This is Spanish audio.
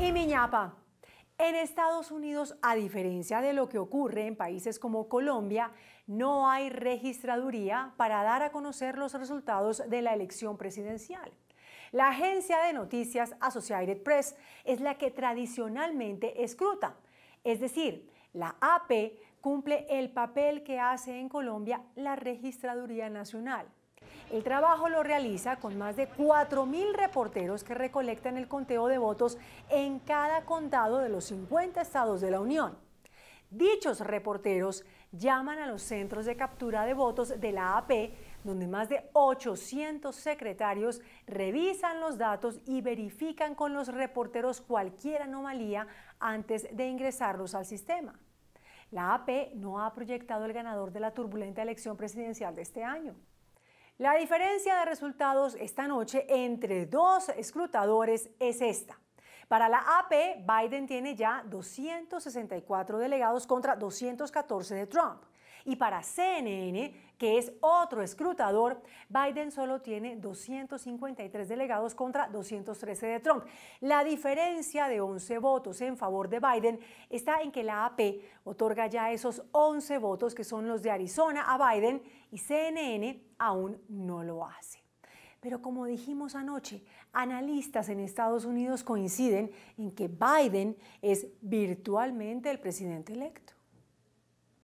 Y Miñapa, en Estados Unidos, a diferencia de lo que ocurre en países como Colombia, no hay registraduría para dar a conocer los resultados de la elección presidencial. La agencia de noticias Associated Press es la que tradicionalmente escruta, es decir, la AP cumple el papel que hace en Colombia la Registraduría Nacional. El trabajo lo realiza con más de 4.000 reporteros que recolectan el conteo de votos en cada condado de los 50 estados de la Unión. Dichos reporteros llaman a los centros de captura de votos de la AP, donde más de 800 secretarios revisan los datos y verifican con los reporteros cualquier anomalía antes de ingresarlos al sistema. La AP no ha proyectado el ganador de la turbulenta elección presidencial de este año. La diferencia de resultados esta noche entre dos escrutadores es esta. Para la AP, Biden tiene ya 264 delegados contra 214 de Trump. Y para CNN, que es otro escrutador, Biden solo tiene 253 delegados contra 213 de Trump. La diferencia de 11 votos en favor de Biden está en que la AP otorga ya esos 11 votos que son los de Arizona a Biden y CNN aún no lo hace. Pero como dijimos anoche, analistas en Estados Unidos coinciden en que Biden es virtualmente el presidente electo.